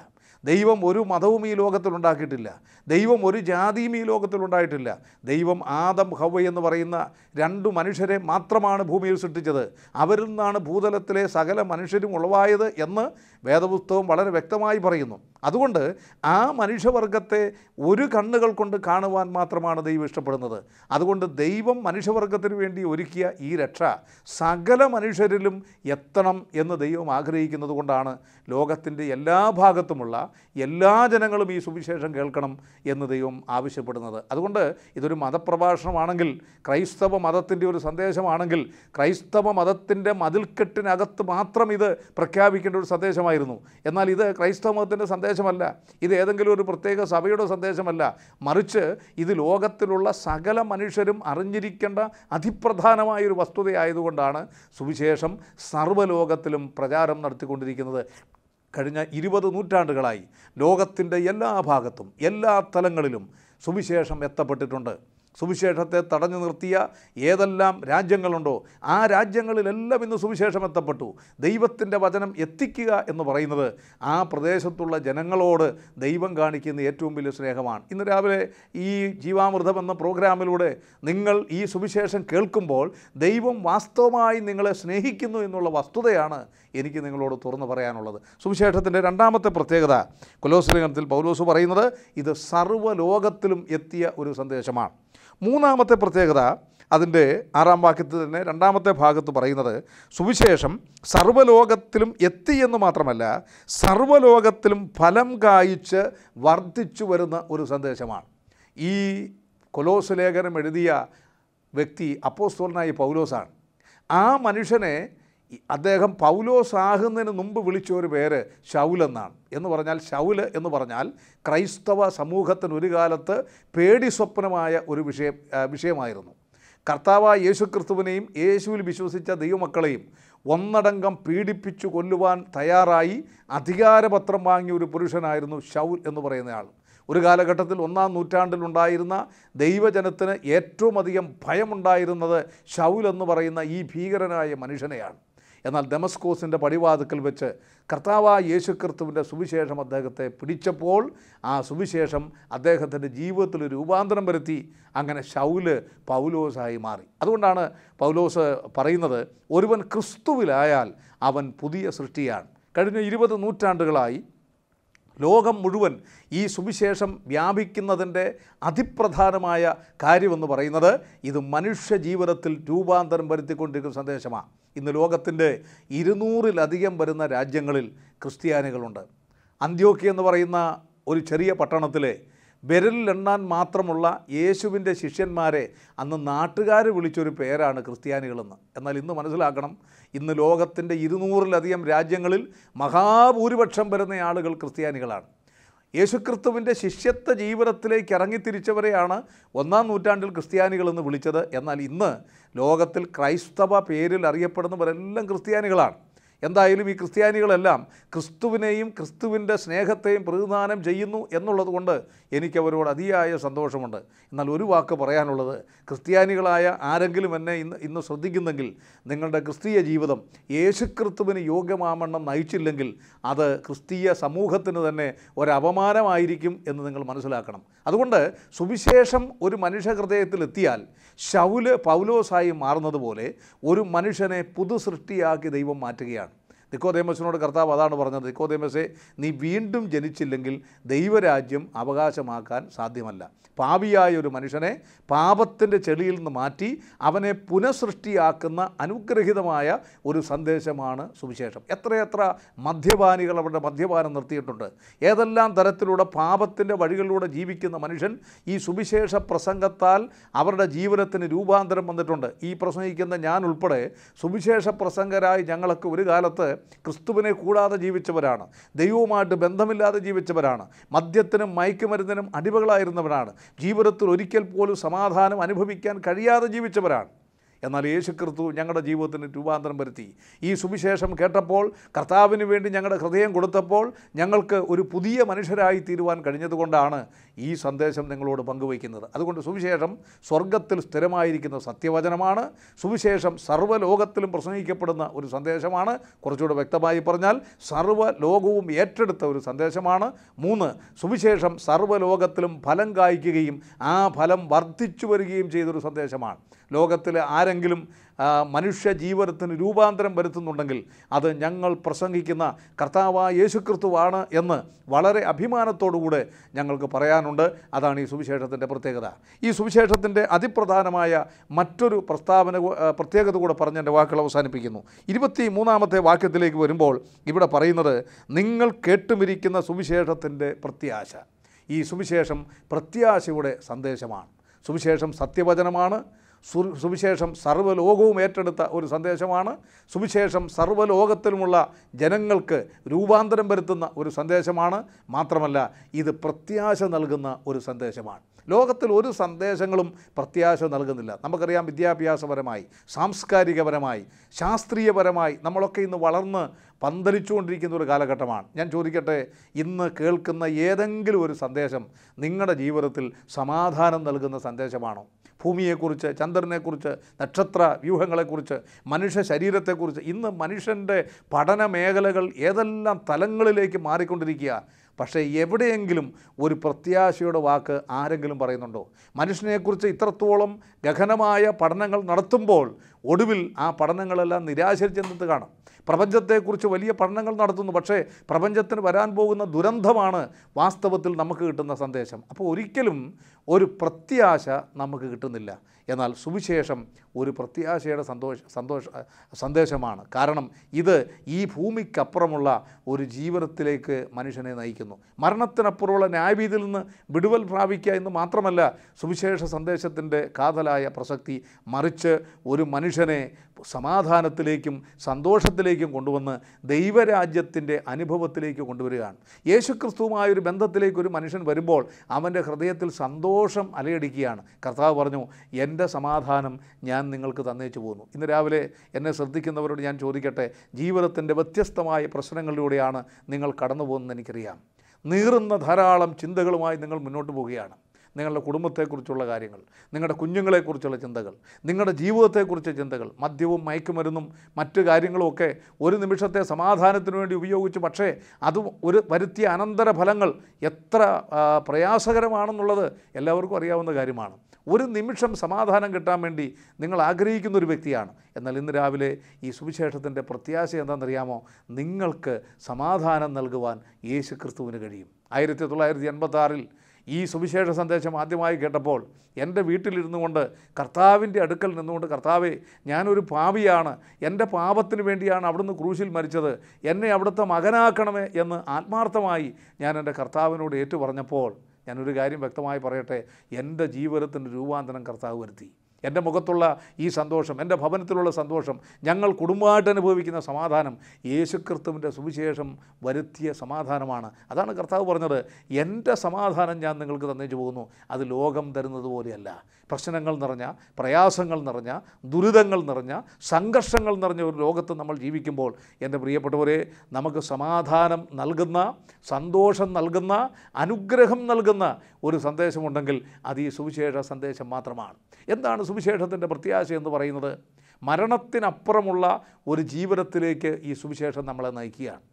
ദൈവം ഒരു മതവും ഈ ലോകത്തിലുണ്ടാക്കിയിട്ടില്ല ദൈവം ഒരു ജാതിയും ഈ ലോകത്തിലുണ്ടായിട്ടില്ല ദൈവം ആദം ഹവ എന്ന് പറയുന്ന രണ്ടു മനുഷ്യരെ മാത്രമാണ് ഭൂമിയിൽ സൃഷ്ടിച്ചത് അവരിൽ നിന്നാണ് ഭൂതലത്തിലെ സകല മനുഷ്യരും ഉളവായത് എന്ന് വേദപുസ്തകം വളരെ വ്യക്തമായി പറയുന്നു അതുകൊണ്ട് ആ മനുഷ്യവർഗത്തെ ഒരു കണ്ണുകൾ കൊണ്ട് കാണുവാൻ മാത്രമാണ് ദൈവം ഇഷ്ടപ്പെടുന്നത് അതുകൊണ്ട് ദൈവം മനുഷ്യവർഗത്തിന് വേണ്ടി ഒരുക്കിയ ഈ രക്ഷ സകല മനുഷ്യരിലും എത്തണം എന്ന് ദൈവം ആഗ്രഹിക്കുന്നത് കൊണ്ടാണ് ലോകത്തിൻ്റെ എല്ലാ ഭാഗത്തുമുള്ള എല്ലാ ജനങ്ങളും ഈ സുവിശേഷം കേൾക്കണം എന്ന് ദൈവം ആവശ്യപ്പെടുന്നത് അതുകൊണ്ട് ഇതൊരു മതപ്രഭാഷണമാണെങ്കിൽ ക്രൈസ്തവ മതത്തിൻ്റെ ഒരു സന്ദേശമാണെങ്കിൽ ക്രൈസ്തവ മതത്തിൻ്റെ മതിൽക്കെട്ടിനകത്ത് മാത്രം ഇത് പ്രഖ്യാപിക്കേണ്ട ഒരു സന്ദേശമായിരുന്നു എന്നാൽ ഇത് ക്രൈസ്തവ മതത്തിൻ്റെ സന്ദേശമല്ല ഇത് ഏതെങ്കിലും ഒരു പ്രത്യേക സഭയുടെ സന്ദേശമല്ല മറിച്ച് ഇത് ലോകത്തിലുള്ള സകല മനുഷ്യരും അറിഞ്ഞിരിക്കേണ്ട അതിപ്രധാനമായൊരു വസ്തുതയായതുകൊണ്ടാണ് സുവിശേഷം സർവ്വലോകത്തിലും പ്രചാരം നടത്തിക്കൊണ്ടിരിക്കുന്നത് കഴിഞ്ഞ ഇരുപത് നൂറ്റാണ്ടുകളായി ലോകത്തിൻ്റെ എല്ലാ ഭാഗത്തും എല്ലാ തലങ്ങളിലും സുവിശേഷം എത്തപ്പെട്ടിട്ടുണ്ട് സുവിശേഷത്തെ തടഞ്ഞു നിർത്തിയ ഏതെല്ലാം രാജ്യങ്ങളുണ്ടോ ആ രാജ്യങ്ങളിലെല്ലാം ഇന്ന് സുവിശേഷം എത്തപ്പെട്ടു ദൈവത്തിൻ്റെ വചനം എത്തിക്കുക എന്ന് പറയുന്നത് ആ പ്രദേശത്തുള്ള ജനങ്ങളോട് ദൈവം കാണിക്കുന്ന ഏറ്റവും വലിയ സ്നേഹമാണ് ഇന്ന് രാവിലെ ഈ ജീവാമൃതം എന്ന പ്രോഗ്രാമിലൂടെ നിങ്ങൾ ഈ സുവിശേഷം കേൾക്കുമ്പോൾ ദൈവം വാസ്തവമായി നിങ്ങളെ സ്നേഹിക്കുന്നു എന്നുള്ള വസ്തുതയാണ് എനിക്ക് നിങ്ങളോട് തുറന്ന് പറയാനുള്ളത് സുവിശേഷത്തിൻ്റെ രണ്ടാമത്തെ പ്രത്യേകത കൊലോസ്ലിംഗത്തിൽ പൗലോസ് പറയുന്നത് ഇത് സർവ്വലോകത്തിലും എത്തിയ ഒരു സന്ദേശമാണ് മൂന്നാമത്തെ പ്രത്യേകത അതിൻ്റെ ആറാം വാക്യത്തിൽ തന്നെ രണ്ടാമത്തെ ഭാഗത്ത് പറയുന്നത് സുവിശേഷം സർവ്വലോകത്തിലും എത്തിയെന്ന് മാത്രമല്ല സർവ്വലോകത്തിലും ഫലം കായിച്ച് വർദ്ധിച്ചു വരുന്ന ഒരു സന്ദേശമാണ് ഈ കൊലോസ് ലേഖനം എഴുതിയ വ്യക്തി അപ്പോസ്തോലനായി പൗലോസാണ് ആ മനുഷ്യനെ അദ്ദേഹം പൗലോസ് ആകുന്നതിന് മുമ്പ് വിളിച്ച ഒരു പേര് ഷൗൽ എന്നാണ് എന്ന് പറഞ്ഞാൽ ഷൗൽ എന്ന് പറഞ്ഞാൽ ക്രൈസ്തവ സമൂഹത്തിന് ഒരു കാലത്ത് പേടി സ്വപ്നമായ ഒരു വിഷയം വിഷയമായിരുന്നു കർത്താവായ യേശു ക്രിസ്തുവിനെയും യേശുവിൽ വിശ്വസിച്ച ദൈവമക്കളെയും ഒന്നടങ്കം പീഡിപ്പിച്ചു കൊല്ലുവാൻ തയ്യാറായി അധികാരപത്രം വാങ്ങിയ ഒരു പുരുഷനായിരുന്നു ഷൗൽ എന്ന് പറയുന്നയാൾ ഒരു കാലഘട്ടത്തിൽ ഒന്നാം നൂറ്റാണ്ടിലുണ്ടായിരുന്ന ദൈവജനത്തിന് ഏറ്റവും അധികം ഭയമുണ്ടായിരുന്നത് ഷൗൽ എന്ന് പറയുന്ന ഈ ഭീകരനായ മനുഷ്യനെയാണ് എന്നാൽ ഡെമസ്കോസിൻ്റെ പടിവാതുക്കൽ വെച്ച് കർത്താവ യേശു ക്രിസ്തുവിൻ്റെ സുവിശേഷം അദ്ദേഹത്തെ പിടിച്ചപ്പോൾ ആ സുവിശേഷം അദ്ദേഹത്തിൻ്റെ ജീവിതത്തിൽ രൂപാന്തരം വരുത്തി അങ്ങനെ ശൗല് പൗലോസായി മാറി അതുകൊണ്ടാണ് പൗലോസ് പറയുന്നത് ഒരുവൻ ക്രിസ്തുവിലായാൽ അവൻ പുതിയ സൃഷ്ടിയാണ് കഴിഞ്ഞ ഇരുപത് നൂറ്റാണ്ടുകളായി ലോകം മുഴുവൻ ഈ സുവിശേഷം വ്യാപിക്കുന്നതിൻ്റെ അതിപ്രധാനമായ കാര്യമെന്ന് പറയുന്നത് ഇത് മനുഷ്യ ജീവിതത്തിൽ രൂപാന്തരം വരുത്തിക്കൊണ്ടിരിക്കുന്ന സന്ദേശമാണ് ഇന്ന് ലോകത്തിൻ്റെ ഇരുന്നൂറിലധികം വരുന്ന രാജ്യങ്ങളിൽ ക്രിസ്ത്യാനികളുണ്ട് അന്ത്യോക്കി എന്ന് പറയുന്ന ഒരു ചെറിയ പട്ടണത്തിലെ വിരലിലെണ്ണാൻ മാത്രമുള്ള യേശുവിൻ്റെ ശിഷ്യന്മാരെ അന്ന് നാട്ടുകാർ വിളിച്ചൊരു പേരാണ് ക്രിസ്ത്യാനികളെന്ന് എന്നാൽ ഇന്ന് മനസ്സിലാക്കണം ഇന്ന് ലോകത്തിൻ്റെ ഇരുന്നൂറിലധികം രാജ്യങ്ങളിൽ മഹാഭൂരിപക്ഷം വരുന്ന ആളുകൾ ക്രിസ്ത്യാനികളാണ് യേശുക്രിസ്തുവിൻ്റെ ശിഷ്യത്വ ജീവിതത്തിലേക്ക് ഇറങ്ങിത്തിരിച്ചവരെയാണ് ഒന്നാം നൂറ്റാണ്ടിൽ ക്രിസ്ത്യാനികളെന്ന് വിളിച്ചത് എന്നാൽ ഇന്ന് ലോകത്തിൽ ക്രൈസ്തവ പേരിൽ അറിയപ്പെടുന്നവരെല്ലാം ക്രിസ്ത്യാനികളാണ് എന്തായാലും ഈ ക്രിസ്ത്യാനികളെല്ലാം ക്രിസ്തുവിനെയും ക്രിസ്തുവിൻ്റെ സ്നേഹത്തെയും പ്രതിദാനം ചെയ്യുന്നു എന്നുള്ളത് കൊണ്ട് എനിക്കവരോട് അതിയായ സന്തോഷമുണ്ട് എന്നാൽ ഒരു വാക്ക് പറയാനുള്ളത് ക്രിസ്ത്യാനികളായ ആരെങ്കിലും എന്നെ ഇന്ന് ഇന്ന് ശ്രദ്ധിക്കുന്നെങ്കിൽ നിങ്ങളുടെ ക്രിസ്തീയ ജീവിതം യേശുക്രിസ്തുവിന് യോഗ്യമാമണ്ണം നയിച്ചില്ലെങ്കിൽ അത് ക്രിസ്തീയ സമൂഹത്തിന് തന്നെ ഒരപമാനമായിരിക്കും എന്ന് നിങ്ങൾ മനസ്സിലാക്കണം അതുകൊണ്ട് സുവിശേഷം ഒരു ഹൃദയത്തിലെത്തിയാൽ ശൗല് പൗലോസായി മാറുന്നത് പോലെ ഒരു മനുഷ്യനെ പുതുസൃഷ്ടിയാക്കി ദൈവം മാറ്റുകയാണ് നിക്കോദേമസിനോട് കർത്താവ് അതാണ് പറഞ്ഞത് നിക്കോദേമസെ നീ വീണ്ടും ജനിച്ചില്ലെങ്കിൽ ദൈവരാജ്യം അവകാശമാക്കാൻ സാധ്യമല്ല പാപിയായ ഒരു മനുഷ്യനെ പാപത്തിൻ്റെ ചെളിയിൽ നിന്ന് മാറ്റി അവനെ പുനഃസൃഷ്ടിയാക്കുന്ന അനുഗ്രഹിതമായ ഒരു സന്ദേശമാണ് സുവിശേഷം എത്രയെത്ര മദ്യപാനികൾ അവരുടെ മദ്യപാനം നിർത്തിയിട്ടുണ്ട് ഏതെല്ലാം തരത്തിലൂടെ പാപത്തിൻ്റെ വഴികളിലൂടെ ജീവിക്കുന്ന മനുഷ്യൻ ഈ സുവിശേഷ പ്രസംഗത്താൽ അവരുടെ ജീവിതത്തിന് രൂപാന്തരം വന്നിട്ടുണ്ട് ഈ പ്രസംഗിക്കുന്ന ഞാൻ ഉൾപ്പെടെ സുവിശേഷ പ്രസംഗരായി ഞങ്ങൾക്ക് ഒരു കാലത്ത് ക്രിസ്തുവിനെ കൂടാതെ ജീവിച്ചവരാണ് ദൈവവുമായിട്ട് ബന്ധമില്ലാതെ ജീവിച്ചവരാണ് മദ്യത്തിനും മയക്കുമരുന്നിനും അടിമകളായിരുന്നവരാണ് ജീവിതത്തിൽ ഒരിക്കൽ പോലും സമാധാനം അനുഭവിക്കാൻ കഴിയാതെ ജീവിച്ചവരാണ് എന്നാൽ യേശു ക്രിസ്തു ഞങ്ങളുടെ ജീവിതത്തിന് രൂപാന്തരം വരുത്തി ഈ സുവിശേഷം കേട്ടപ്പോൾ കർത്താവിന് വേണ്ടി ഞങ്ങളുടെ ഹൃദയം കൊടുത്തപ്പോൾ ഞങ്ങൾക്ക് ഒരു പുതിയ മനുഷ്യരായി തീരുവാൻ കഴിഞ്ഞതുകൊണ്ടാണ് ഈ സന്ദേശം നിങ്ങളോട് പങ്കുവയ്ക്കുന്നത് അതുകൊണ്ട് സുവിശേഷം സ്വർഗത്തിൽ സ്ഥിരമായിരിക്കുന്ന സത്യവചനമാണ് സുവിശേഷം സർവ്വലോകത്തിലും പ്രസംഗിക്കപ്പെടുന്ന ഒരു സന്ദേശമാണ് കുറച്ചുകൂടെ വ്യക്തമായി പറഞ്ഞാൽ സർവ്വലോകവും ഏറ്റെടുത്ത ഒരു സന്ദേശമാണ് മൂന്ന് സുവിശേഷം സർവ്വലോകത്തിലും ഫലം കായ്ക്കുകയും ആ ഫലം വർദ്ധിച്ചു വരികയും ചെയ്തൊരു സന്ദേശമാണ് ലോകത്തിൽ ആരെങ്കിലും മനുഷ്യ ജീവിതത്തിന് രൂപാന്തരം വരുത്തുന്നുണ്ടെങ്കിൽ അത് ഞങ്ങൾ പ്രസംഗിക്കുന്ന കർത്താവായ യേശുക്രിസ്തുവാണ് എന്ന് വളരെ അഭിമാനത്തോടുകൂടെ ഞങ്ങൾക്ക് പറയാനുണ്ട് അതാണ് ഈ സുവിശേഷത്തിൻ്റെ പ്രത്യേകത ഈ സുവിശേഷത്തിൻ്റെ അതിപ്രധാനമായ മറ്റൊരു പ്രസ്താവന പ്രത്യേകത കൂടെ പറഞ്ഞ് എൻ്റെ വാക്കുകൾ അവസാനിപ്പിക്കുന്നു ഇരുപത്തി മൂന്നാമത്തെ വാക്യത്തിലേക്ക് വരുമ്പോൾ ഇവിടെ പറയുന്നത് നിങ്ങൾ കേട്ടുമിരിക്കുന്ന സുവിശേഷത്തിൻ്റെ പ്രത്യാശ ഈ സുവിശേഷം പ്രത്യാശയുടെ സന്ദേശമാണ് സുവിശേഷം സത്യവചനമാണ് സുവിശേഷം സർവ്വലോകവും ഏറ്റെടുത്ത ഒരു സന്ദേശമാണ് സുവിശേഷം സർവ്വലോകത്തിലുമുള്ള ജനങ്ങൾക്ക് രൂപാന്തരം വരുത്തുന്ന ഒരു സന്ദേശമാണ് മാത്രമല്ല ഇത് പ്രത്യാശ നൽകുന്ന ഒരു സന്ദേശമാണ് ലോകത്തിൽ ഒരു സന്ദേശങ്ങളും പ്രത്യാശ നൽകുന്നില്ല നമുക്കറിയാം വിദ്യാഭ്യാസപരമായി സാംസ്കാരികപരമായി ശാസ്ത്രീയപരമായി നമ്മളൊക്കെ ഇന്ന് വളർന്ന് പന്തലിച്ചുകൊണ്ടിരിക്കുന്ന ഒരു കാലഘട്ടമാണ് ഞാൻ ചോദിക്കട്ടെ ഇന്ന് കേൾക്കുന്ന ഏതെങ്കിലും ഒരു സന്ദേശം നിങ്ങളുടെ ജീവിതത്തിൽ സമാധാനം നൽകുന്ന സന്ദേശമാണോ ഭൂമിയെക്കുറിച്ച് ചന്ദ്രനെക്കുറിച്ച് നക്ഷത്ര വ്യൂഹങ്ങളെക്കുറിച്ച് മനുഷ്യ ശരീരത്തെക്കുറിച്ച് ഇന്ന് മനുഷ്യൻ്റെ പഠന മേഖലകൾ ഏതെല്ലാം തലങ്ങളിലേക്ക് മാറിക്കൊണ്ടിരിക്കുക പക്ഷേ എവിടെയെങ്കിലും ഒരു പ്രത്യാശയുടെ വാക്ക് ആരെങ്കിലും പറയുന്നുണ്ടോ മനുഷ്യനെക്കുറിച്ച് ഇത്രത്തോളം ഗഹനമായ പഠനങ്ങൾ നടത്തുമ്പോൾ ഒടുവിൽ ആ പഠനങ്ങളെല്ലാം നിരാശരിച്ചെന്നത് കാണാം പ്രപഞ്ചത്തെക്കുറിച്ച് വലിയ പഠനങ്ങൾ നടത്തുന്നു പക്ഷേ പ്രപഞ്ചത്തിന് വരാൻ പോകുന്ന ദുരന്തമാണ് വാസ്തവത്തിൽ നമുക്ക് കിട്ടുന്ന സന്ദേശം അപ്പോൾ ഒരിക്കലും ഒരു പ്രത്യാശ നമുക്ക് കിട്ടുന്നില്ല എന്നാൽ സുവിശേഷം ഒരു പ്രത്യാശയുടെ സന്തോഷ സന്തോഷ സന്ദേശമാണ് കാരണം ഇത് ഈ ഭൂമിക്കപ്പുറമുള്ള ഒരു ജീവനത്തിലേക്ക് മനുഷ്യനെ നയിക്കുന്നു മരണത്തിനപ്പുറമുള്ള ന്യായവീതിയിൽ നിന്ന് വിടുവൽ പ്രാപിക്കുക എന്ന് മാത്രമല്ല സുവിശേഷ സന്ദേശത്തിൻ്റെ കാതലായ പ്രസക്തി മറിച്ച് ഒരു മനുഷ്യ മനുഷ്യനെ സമാധാനത്തിലേക്കും സന്തോഷത്തിലേക്കും കൊണ്ടുവന്ന് ദൈവരാജ്യത്തിൻ്റെ അനുഭവത്തിലേക്ക് കൊണ്ടുവരികയാണ് യേശുക്രിസ്തുവുമായ ഒരു ബന്ധത്തിലേക്ക് ഒരു മനുഷ്യൻ വരുമ്പോൾ അവൻ്റെ ഹൃദയത്തിൽ സന്തോഷം അലയടിക്കുകയാണ് കർത്താവ് പറഞ്ഞു എൻ്റെ സമാധാനം ഞാൻ നിങ്ങൾക്ക് തന്നേച്ചു പോകുന്നു ഇന്ന് രാവിലെ എന്നെ ശ്രദ്ധിക്കുന്നവരോട് ഞാൻ ചോദിക്കട്ടെ ജീവിതത്തിൻ്റെ വ്യത്യസ്തമായ പ്രശ്നങ്ങളിലൂടെയാണ് നിങ്ങൾ കടന്നു പോകുന്നത് എനിക്കറിയാം നീറുന്ന ധാരാളം ചിന്തകളുമായി നിങ്ങൾ മുന്നോട്ട് പോവുകയാണ് നിങ്ങളുടെ കുടുംബത്തെക്കുറിച്ചുള്ള കാര്യങ്ങൾ നിങ്ങളുടെ കുഞ്ഞുങ്ങളെക്കുറിച്ചുള്ള ചിന്തകൾ നിങ്ങളുടെ ജീവിതത്തെക്കുറിച്ച് ചിന്തകൾ മദ്യവും മയക്കുമരുന്നും മറ്റു കാര്യങ്ങളുമൊക്കെ ഒരു നിമിഷത്തെ സമാധാനത്തിനു വേണ്ടി ഉപയോഗിച്ചു പക്ഷേ അത് ഒരു വരുത്തിയ അനന്തര ഫലങ്ങൾ എത്ര പ്രയാസകരമാണെന്നുള്ളത് എല്ലാവർക്കും അറിയാവുന്ന കാര്യമാണ് ഒരു നിമിഷം സമാധാനം കിട്ടാൻ വേണ്ടി നിങ്ങൾ ആഗ്രഹിക്കുന്ന ഒരു വ്യക്തിയാണ് എന്നാൽ ഇന്ന് രാവിലെ ഈ സുവിശേഷത്തിൻ്റെ പ്രത്യാശ എന്താണെന്നറിയാമോ നിങ്ങൾക്ക് സമാധാനം നൽകുവാൻ യേശു ക്രിസ്തുവിന് കഴിയും ആയിരത്തി തൊള്ളായിരത്തി എൺപത്തി ഈ സുവിശേഷ സന്ദേശം ആദ്യമായി കേട്ടപ്പോൾ എൻ്റെ വീട്ടിലിരുന്നു കൊണ്ട് കർത്താവിൻ്റെ അടുക്കൽ നിന്നുകൊണ്ട് കർത്താവെ ഞാനൊരു പാവിയാണ് എൻ്റെ പാപത്തിന് വേണ്ടിയാണ് അവിടുന്ന് ക്രൂശിൽ മരിച്ചത് എന്നെ അവിടുത്തെ മകനാക്കണമേ എന്ന് ആത്മാർത്ഥമായി ഞാൻ എൻ്റെ കർത്താവിനോട് ഏറ്റു പറഞ്ഞപ്പോൾ ഞാനൊരു കാര്യം വ്യക്തമായി പറയട്ടെ എൻ്റെ ജീവിതത്തിൻ്റെ രൂപാന്തരം കർത്താവ് വരുത്തി എൻ്റെ മുഖത്തുള്ള ഈ സന്തോഷം എൻ്റെ ഭവനത്തിലുള്ള സന്തോഷം ഞങ്ങൾ കുടുംബമായിട്ട് അനുഭവിക്കുന്ന സമാധാനം യേശുക്രിസ്തുവിൻ്റെ സുവിശേഷം വരുത്തിയ സമാധാനമാണ് അതാണ് കർത്താവ് പറഞ്ഞത് എൻ്റെ സമാധാനം ഞാൻ നിങ്ങൾക്ക് തന്നേച്ചു പോകുന്നു അത് ലോകം തരുന്നത് പോലെയല്ല പ്രശ്നങ്ങൾ നിറഞ്ഞ പ്രയാസങ്ങൾ നിറഞ്ഞ ദുരിതങ്ങൾ നിറഞ്ഞ സംഘർഷങ്ങൾ നിറഞ്ഞ ഒരു ലോകത്ത് നമ്മൾ ജീവിക്കുമ്പോൾ എൻ്റെ പ്രിയപ്പെട്ടവരെ നമുക്ക് സമാധാനം നൽകുന്ന സന്തോഷം നൽകുന്ന അനുഗ്രഹം നൽകുന്ന ഒരു സന്ദേശമുണ്ടെങ്കിൽ അത് ഈ സുവിശേഷ സന്ദേശം മാത്രമാണ് എന്താണ് സുവിശേഷത്തിൻ്റെ പ്രത്യാശ എന്ന് പറയുന്നത് മരണത്തിനപ്പുറമുള്ള ഒരു ജീവിതത്തിലേക്ക് ഈ സുവിശേഷം നമ്മളെ നയിക്കുകയാണ്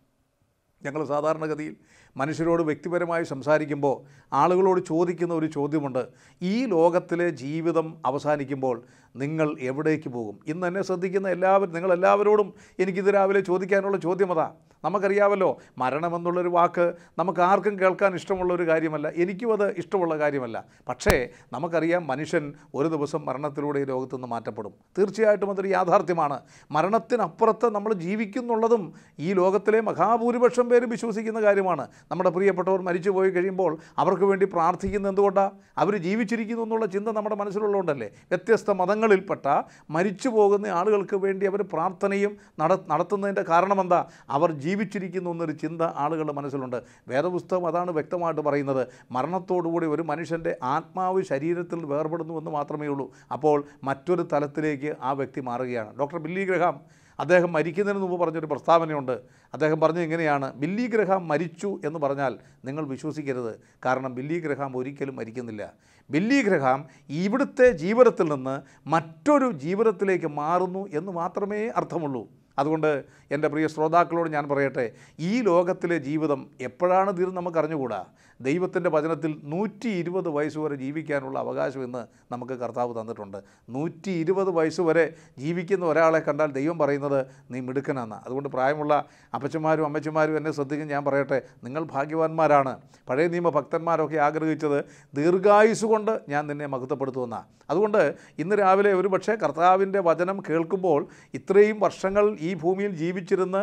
ഞങ്ങൾ സാധാരണഗതിയിൽ മനുഷ്യരോട് വ്യക്തിപരമായി സംസാരിക്കുമ്പോൾ ആളുകളോട് ചോദിക്കുന്ന ഒരു ചോദ്യമുണ്ട് ഈ ലോകത്തിലെ ജീവിതം അവസാനിക്കുമ്പോൾ നിങ്ങൾ എവിടേക്ക് പോകും ഇന്ന് എന്നെ ശ്രദ്ധിക്കുന്ന എല്ലാവരും നിങ്ങളെല്ലാവരോടും എനിക്കിത് രാവിലെ ചോദിക്കാനുള്ള ചോദ്യം അതാ നമുക്കറിയാമല്ലോ മരണമെന്നുള്ളൊരു വാക്ക് നമുക്ക് ആർക്കും കേൾക്കാൻ ഇഷ്ടമുള്ള ഒരു കാര്യമല്ല എനിക്കും അത് ഇഷ്ടമുള്ള കാര്യമല്ല പക്ഷേ നമുക്കറിയാം മനുഷ്യൻ ഒരു ദിവസം മരണത്തിലൂടെ ഈ ലോകത്തു നിന്ന് മാറ്റപ്പെടും തീർച്ചയായിട്ടും അതൊരു യാഥാർത്ഥ്യമാണ് മരണത്തിനപ്പുറത്ത് നമ്മൾ ജീവിക്കുന്നുള്ളതും ഈ ലോകത്തിലെ മഹാഭൂരിപക്ഷം പേരും വിശ്വസിക്കുന്ന കാര്യമാണ് നമ്മുടെ പ്രിയപ്പെട്ടവർ മരിച്ചു പോയി കഴിയുമ്പോൾ അവർക്ക് വേണ്ടി പ്രാർത്ഥിക്കുന്നത് എന്തുകൊണ്ടാണ് അവർ ജീവിച്ചിരിക്കുന്നു എന്നുള്ള ചിന്ത നമ്മുടെ മനസ്സിലുള്ളതുകൊണ്ടല്ലേ വ്യത്യസ്ത മതങ്ങൾ വിഭാഗങ്ങളിൽപ്പെട്ട മരിച്ചു പോകുന്ന ആളുകൾക്ക് വേണ്ടി അവർ പ്രാർത്ഥനയും നട നടത്തുന്നതിൻ്റെ കാരണമെന്താ അവർ ജീവിച്ചിരിക്കുന്നു എന്നൊരു ചിന്ത ആളുകളുടെ മനസ്സിലുണ്ട് വേദപുസ്തകം അതാണ് വ്യക്തമായിട്ട് പറയുന്നത് മരണത്തോടുകൂടി ഒരു മനുഷ്യൻ്റെ ആത്മാവ് ശരീരത്തിൽ വേർപെടുന്നുവെന്ന് മാത്രമേ ഉള്ളൂ അപ്പോൾ മറ്റൊരു തലത്തിലേക്ക് ആ വ്യക്തി മാറുകയാണ് ഡോക്ടർ ബില്ലി ഗ്രഹാം അദ്ദേഹം മരിക്കുന്നതിന് മുമ്പ് പറഞ്ഞൊരു പ്രസ്താവനയുണ്ട് അദ്ദേഹം പറഞ്ഞു ഇങ്ങനെയാണ് ബില്ലി ഗ്രഹാം മരിച്ചു എന്ന് പറഞ്ഞാൽ നിങ്ങൾ വിശ്വസിക്കരുത് കാരണം ബില്ലി ഗ്രഹാം ഒരിക്കലും മരിക്കുന്നില്ല ബില്ലി ഗ്രഹാം ഇവിടുത്തെ ജീവിതത്തിൽ നിന്ന് മറ്റൊരു ജീവിതത്തിലേക്ക് മാറുന്നു എന്ന് മാത്രമേ അർത്ഥമുള്ളൂ അതുകൊണ്ട് എൻ്റെ പ്രിയ ശ്രോതാക്കളോട് ഞാൻ പറയട്ടെ ഈ ലോകത്തിലെ ജീവിതം എപ്പോഴാണ് തീർന്ന് നമുക്ക് അറിഞ്ഞുകൂടാ ദൈവത്തിൻ്റെ വചനത്തിൽ നൂറ്റി ഇരുപത് വയസ്സ് വരെ ജീവിക്കാനുള്ള അവകാശം എന്ന് നമുക്ക് കർത്താവ് തന്നിട്ടുണ്ട് നൂറ്റി ഇരുപത് വയസ്സ് വരെ ജീവിക്കുന്ന ഒരാളെ കണ്ടാൽ ദൈവം പറയുന്നത് നീ മിടുക്കനാണ് അതുകൊണ്ട് പ്രായമുള്ള അപ്പച്ചന്മാരും അമ്മച്ചന്മാരും എന്നെ ശ്രദ്ധിക്കും ഞാൻ പറയട്ടെ നിങ്ങൾ ഭാഗ്യവാന്മാരാണ് പഴയ നിയമ ഭക്തന്മാരൊക്കെ ആഗ്രഹിച്ചത് ദീർഘായുസ് കൊണ്ട് ഞാൻ നിന്നെ മഹത്വപ്പെടുത്തുമെന്നാണ് അതുകൊണ്ട് ഇന്ന് രാവിലെ ഒരു പക്ഷേ കർത്താവിൻ്റെ വചനം കേൾക്കുമ്പോൾ ഇത്രയും വർഷങ്ങൾ ഈ ഭൂമിയിൽ ജീവി ജീവിച്ചിരുന്ന്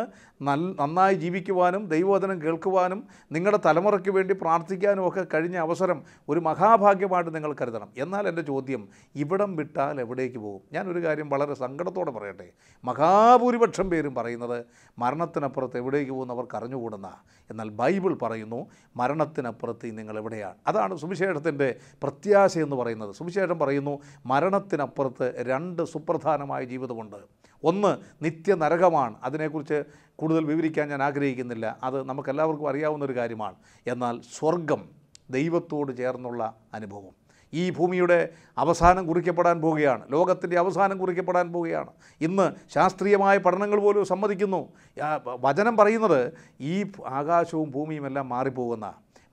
നന്നായി ജീവിക്കുവാനും ദൈവോധനം കേൾക്കുവാനും നിങ്ങളുടെ തലമുറയ്ക്ക് വേണ്ടി പ്രാർത്ഥിക്കാനും ഒക്കെ കഴിഞ്ഞ അവസരം ഒരു മഹാഭാഗ്യമായിട്ട് നിങ്ങൾ കരുതണം എന്നാൽ എൻ്റെ ചോദ്യം ഇവിടം വിട്ടാൽ എവിടേക്ക് പോകും ഞാനൊരു കാര്യം വളരെ സങ്കടത്തോടെ പറയട്ടെ മഹാഭൂരിപക്ഷം പേരും പറയുന്നത് മരണത്തിനപ്പുറത്ത് എവിടേക്ക് പോകുന്ന അവർക്ക് അറിഞ്ഞുകൂടുന്ന എന്നാൽ ബൈബിൾ പറയുന്നു മരണത്തിനപ്പുറത്ത് നിങ്ങൾ എവിടെയാണ് അതാണ് സുവിശേഷത്തിൻ്റെ പ്രത്യാശ എന്ന് പറയുന്നത് സുവിശേഷം പറയുന്നു മരണത്തിനപ്പുറത്ത് രണ്ട് സുപ്രധാനമായ ജീവിതമുണ്ട് ഒന്ന് നിത്യ നരകമാണ് അതിനെക്കുറിച്ച് കൂടുതൽ വിവരിക്കാൻ ഞാൻ ആഗ്രഹിക്കുന്നില്ല അത് നമുക്കെല്ലാവർക്കും അറിയാവുന്ന ഒരു കാര്യമാണ് എന്നാൽ സ്വർഗം ദൈവത്തോട് ചേർന്നുള്ള അനുഭവം ഈ ഭൂമിയുടെ അവസാനം കുറിക്കപ്പെടാൻ പോവുകയാണ് ലോകത്തിൻ്റെ അവസാനം കുറിക്കപ്പെടാൻ പോവുകയാണ് ഇന്ന് ശാസ്ത്രീയമായ പഠനങ്ങൾ പോലും സമ്മതിക്കുന്നു വചനം പറയുന്നത് ഈ ആകാശവും ഭൂമിയും എല്ലാം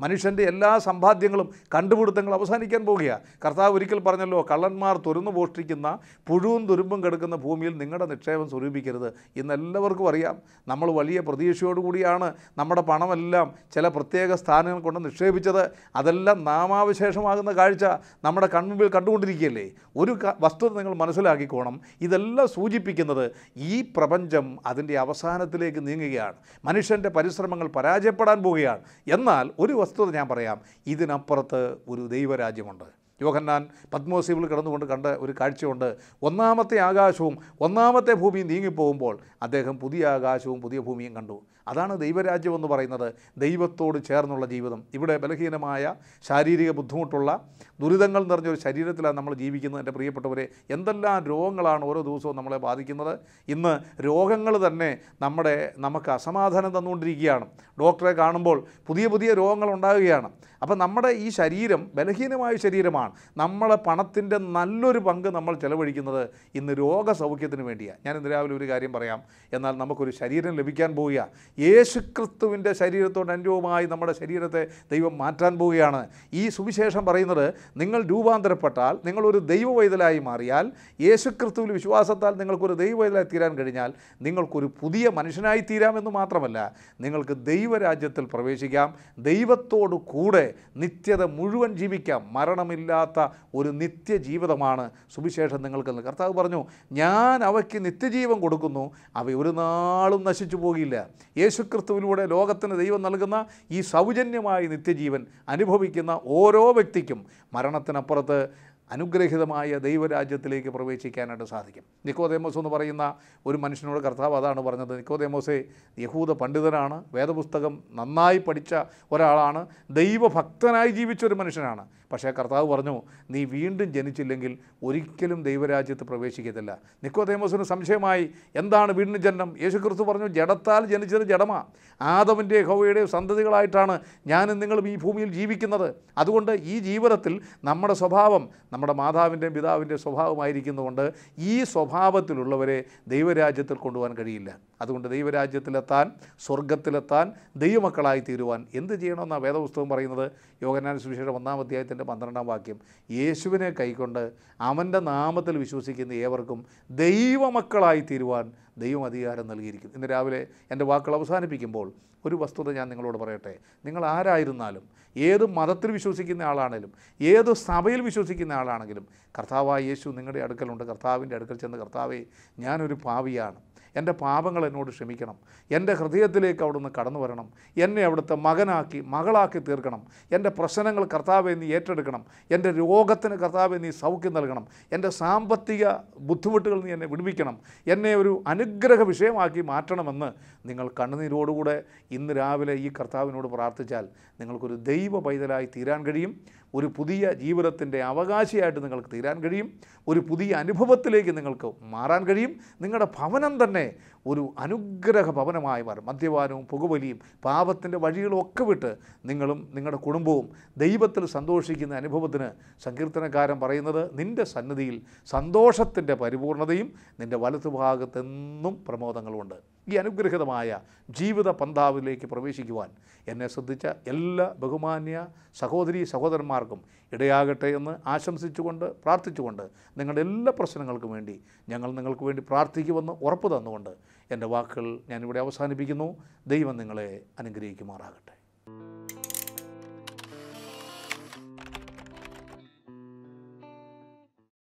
മനുഷ്യൻ്റെ എല്ലാ സമ്പാദ്യങ്ങളും കണ്ടുപിടുത്തങ്ങൾ അവസാനിക്കാൻ പോവുകയാണ് കർത്താവ് ഒരിക്കൽ പറഞ്ഞല്ലോ കള്ളന്മാർ തുരന്നു പോഷ്ടിക്കുന്ന പുഴുവും തുരുമ്പും കിടക്കുന്ന ഭൂമിയിൽ നിങ്ങളുടെ നിക്ഷേപം സ്വരൂപിക്കരുത് ഇന്നെല്ലാവർക്കും അറിയാം നമ്മൾ വലിയ പ്രതീക്ഷയോടുകൂടിയാണ് നമ്മുടെ പണമെല്ലാം ചില പ്രത്യേക സ്ഥാനങ്ങൾ കൊണ്ട് നിക്ഷേപിച്ചത് അതെല്ലാം നാമാവശേഷമാകുന്ന കാഴ്ച നമ്മുടെ കൺമുമ്പിൽ കണ്ടുകൊണ്ടിരിക്കുകയല്ലേ ഒരു വസ്തുത നിങ്ങൾ മനസ്സിലാക്കിക്കോണം ഇതെല്ലാം സൂചിപ്പിക്കുന്നത് ഈ പ്രപഞ്ചം അതിൻ്റെ അവസാനത്തിലേക്ക് നീങ്ങുകയാണ് മനുഷ്യൻ്റെ പരിശ്രമങ്ങൾ പരാജയപ്പെടാൻ പോവുകയാണ് എന്നാൽ ഒരു വസ്തുത ഞാൻ പറയാം ഇതിനപ്പുറത്ത് ഒരു ദൈവരാജ്യമുണ്ട് യോഹന്നാൻ പത്മോസീവിൽ കിടന്നുകൊണ്ട് കണ്ട ഒരു കാഴ്ചയുണ്ട് ഒന്നാമത്തെ ആകാശവും ഒന്നാമത്തെ ഭൂമിയും നീങ്ങിപ്പോകുമ്പോൾ അദ്ദേഹം പുതിയ ആകാശവും പുതിയ ഭൂമിയും കണ്ടു അതാണ് ദൈവരാജ്യം എന്ന് പറയുന്നത് ദൈവത്തോട് ചേർന്നുള്ള ജീവിതം ഇവിടെ ബലഹീനമായ ശാരീരിക ബുദ്ധിമുട്ടുള്ള ദുരിതങ്ങൾ നിറഞ്ഞൊരു ശരീരത്തിലാണ് നമ്മൾ ജീവിക്കുന്നത് എൻ്റെ പ്രിയപ്പെട്ടവരെ എന്തെല്ലാം രോഗങ്ങളാണ് ഓരോ ദിവസവും നമ്മളെ ബാധിക്കുന്നത് ഇന്ന് രോഗങ്ങൾ തന്നെ നമ്മുടെ നമുക്ക് അസമാധാനം തന്നുകൊണ്ടിരിക്കുകയാണ് ഡോക്ടറെ കാണുമ്പോൾ പുതിയ പുതിയ രോഗങ്ങൾ ഉണ്ടാകുകയാണ് അപ്പം നമ്മുടെ ഈ ശരീരം ബലഹീനമായ ശരീരമാണ് കാണാം നമ്മളെ പണത്തിൻ്റെ നല്ലൊരു പങ്ക് നമ്മൾ ചെലവഴിക്കുന്നത് ഇന്ന് രോഗസൗഖ്യത്തിന് വേണ്ടിയാണ് ഞാൻ ഇന്ന് രാവിലെ ഒരു കാര്യം പറയാം എന്നാൽ നമുക്കൊരു ശരീരം ലഭിക്കാൻ പോവുക യേശുക്രിസ്തുവിൻ്റെ ശരീരത്തോട് അനുരൂപമായി നമ്മുടെ ശരീരത്തെ ദൈവം മാറ്റാൻ പോവുകയാണ് ഈ സുവിശേഷം പറയുന്നത് നിങ്ങൾ രൂപാന്തരപ്പെട്ടാൽ നിങ്ങളൊരു ദൈവവൈതലായി മാറിയാൽ യേശുക്രിസ്തുവിൽ വിശ്വാസത്താൽ നിങ്ങൾക്കൊരു ദൈവവൈതലായി തീരാൻ കഴിഞ്ഞാൽ നിങ്ങൾക്കൊരു പുതിയ മനുഷ്യനായി തീരാമെന്ന് മാത്രമല്ല നിങ്ങൾക്ക് ദൈവരാജ്യത്തിൽ പ്രവേശിക്കാം ദൈവത്തോടു കൂടെ നിത്യത മുഴുവൻ ജീവിക്കാം മരണമില്ല ഇല്ലാത്ത ഒരു നിത്യജീവിതമാണ് സുവിശേഷം നിങ്ങൾക്ക് കർത്താവ് പറഞ്ഞു ഞാൻ അവയ്ക്ക് നിത്യജീവൻ കൊടുക്കുന്നു അവ ഒരു നാളും നശിച്ചു പോകില്ല യേശുക്രിസ്തുവിലൂടെ ലോകത്തിന് ദൈവം നൽകുന്ന ഈ സൗജന്യമായ നിത്യജീവൻ അനുഭവിക്കുന്ന ഓരോ വ്യക്തിക്കും മരണത്തിനപ്പുറത്ത് അനുഗ്രഹിതമായ ദൈവരാജ്യത്തിലേക്ക് പ്രവേശിക്കാനായിട്ട് സാധിക്കും നിക്കോദേമോസ് എന്ന് പറയുന്ന ഒരു മനുഷ്യനോട് കർത്താവ് അതാണ് പറഞ്ഞത് നിക്കോദേമോസെ യഹൂദ പണ്ഡിതനാണ് വേദപുസ്തകം നന്നായി പഠിച്ച ഒരാളാണ് ദൈവഭക്തനായി ജീവിച്ച ഒരു മനുഷ്യനാണ് പക്ഷേ കർത്താവ് പറഞ്ഞു നീ വീണ്ടും ജനിച്ചില്ലെങ്കിൽ ഒരിക്കലും ദൈവരാജ്യത്ത് പ്രവേശിക്കത്തില്ല നിക്കോതേമോസിന് സംശയമായി എന്താണ് വീണ്ടും ജനനം യേശുക്രിസ്തു പറഞ്ഞു ജഡത്താൽ ജനിച്ചത് ജഡമാ ആദവിൻ്റെ ഹോവയുടെ സന്തതികളായിട്ടാണ് ഞാനും നിങ്ങളും ഈ ഭൂമിയിൽ ജീവിക്കുന്നത് അതുകൊണ്ട് ഈ ജീവിതത്തിൽ നമ്മുടെ സ്വഭാവം നമ്മുടെ മാതാവിൻ്റെയും പിതാവിൻ്റെയും സ്വഭാവമായിരിക്കുന്നതുകൊണ്ട് ഈ സ്വഭാവത്തിലുള്ളവരെ ദൈവരാജ്യത്തിൽ കൊണ്ടുപോകാൻ കഴിയില്ല അതുകൊണ്ട് ദൈവരാജ്യത്തിലെത്താൻ സ്വർഗത്തിലെത്താൻ ദൈവമക്കളായി തീരുവാൻ എന്ത് ചെയ്യണമെന്നാണ് വേദപുസ്തകം പറയുന്നത് യോഗനാൻ സുവിശേഷം ഒന്നാം അധ്യായത്തിൻ്റെ പതിമൂന്നിൻ്റെ പന്ത്രണ്ടാം വാക്യം യേശുവിനെ കൈക്കൊണ്ട് അവൻ്റെ നാമത്തിൽ വിശ്വസിക്കുന്ന ഏവർക്കും ദൈവമക്കളായി തീരുവാൻ ദൈവം അധികാരം നൽകിയിരിക്കും ഇന്ന് രാവിലെ എൻ്റെ വാക്കുകൾ അവസാനിപ്പിക്കുമ്പോൾ ഒരു വസ്തുത ഞാൻ നിങ്ങളോട് പറയട്ടെ നിങ്ങൾ ആരായിരുന്നാലും ഏത് മതത്തിൽ വിശ്വസിക്കുന്ന ആളാണെങ്കിലും ഏത് സഭയിൽ വിശ്വസിക്കുന്ന ആളാണെങ്കിലും കർത്താവായ യേശു നിങ്ങളുടെ അടുക്കലുണ്ട് കർത്താവിൻ്റെ അടുക്കൽ ചെന്ന് കർത്താവെ ഞാനൊരു പാവിയാണ് എൻ്റെ പാപങ്ങൾ എന്നോട് ക്ഷമിക്കണം എൻ്റെ ഹൃദയത്തിലേക്ക് അവിടുന്ന് കടന്നു വരണം എന്നെ അവിടുത്തെ മകനാക്കി മകളാക്കി തീർക്കണം എൻ്റെ പ്രശ്നങ്ങൾ കർത്താവെ നീ ഏറ്റെടുക്കണം എൻ്റെ രോഗത്തിന് കർത്താവെ നീ സൗഖ്യം നൽകണം എൻ്റെ സാമ്പത്തിക ബുദ്ധിമുട്ടുകൾ നീ എന്നെ വിടുവിക്കണം എന്നെ ഒരു അനുഗ്രഹ വിഷയമാക്കി മാറ്റണമെന്ന് നിങ്ങൾ കണ്ണുനീരോടുകൂടെ ഇന്ന് രാവിലെ ഈ കർത്താവിനോട് പ്രാർത്ഥിച്ചാൽ നിങ്ങൾക്കൊരു ദൈവ പൈതലായി തീരാൻ കഴിയും ഒരു പുതിയ ജീവിതത്തിൻ്റെ അവകാശിയായിട്ട് നിങ്ങൾക്ക് തീരാൻ കഴിയും ഒരു പുതിയ അനുഭവത്തിലേക്ക് നിങ്ങൾക്ക് മാറാൻ കഴിയും നിങ്ങളുടെ ഭവനം തന്നെ ഒരു അനുഗ്രഹ ഭവനമായി മാറും മദ്യപാനവും പുകവലിയും പാപത്തിൻ്റെ വഴികളൊക്കെ വിട്ട് നിങ്ങളും നിങ്ങളുടെ കുടുംബവും ദൈവത്തിൽ സന്തോഷിക്കുന്ന അനുഭവത്തിന് സങ്കീർത്തനക്കാരൻ പറയുന്നത് നിൻ്റെ സന്നിധിയിൽ സന്തോഷത്തിൻ്റെ പരിപൂർണതയും നിൻ്റെ വലതുഭാഗത്തെന്നും പ്രമോദങ്ങളുമുണ്ട് ഈ അനുഗ്രഹിതമായ ജീവിത പന്താവിലേക്ക് പ്രവേശിക്കുവാൻ എന്നെ ശ്രദ്ധിച്ച എല്ലാ ബഹുമാന്യ സഹോദരി സഹോദരന്മാർക്കും ഇടയാകട്ടെ എന്ന് ആശംസിച്ചുകൊണ്ട് പ്രാർത്ഥിച്ചുകൊണ്ട് നിങ്ങളുടെ എല്ലാ പ്രശ്നങ്ങൾക്കും വേണ്ടി ഞങ്ങൾ നിങ്ങൾക്ക് വേണ്ടി പ്രാർത്ഥിക്കുമെന്ന് ഉറപ്പ് തന്നുകൊണ്ട് എൻ്റെ വാക്കുകൾ ഞാനിവിടെ അവസാനിപ്പിക്കുന്നു ദൈവം നിങ്ങളെ അനുഗ്രഹിക്കുമാറാകട്ടെ